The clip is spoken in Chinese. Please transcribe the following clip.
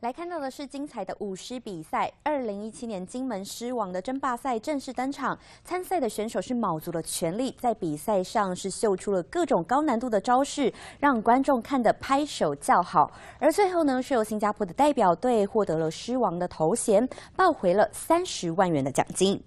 来看到的是精彩的舞狮比赛，二零一七年金门狮王的争霸赛正式登场。参赛的选手是卯足了全力，在比赛上是秀出了各种高难度的招式，让观众看得拍手叫好。而最后呢，是由新加坡的代表队获得了狮王的头衔，抱回了三十万元的奖金。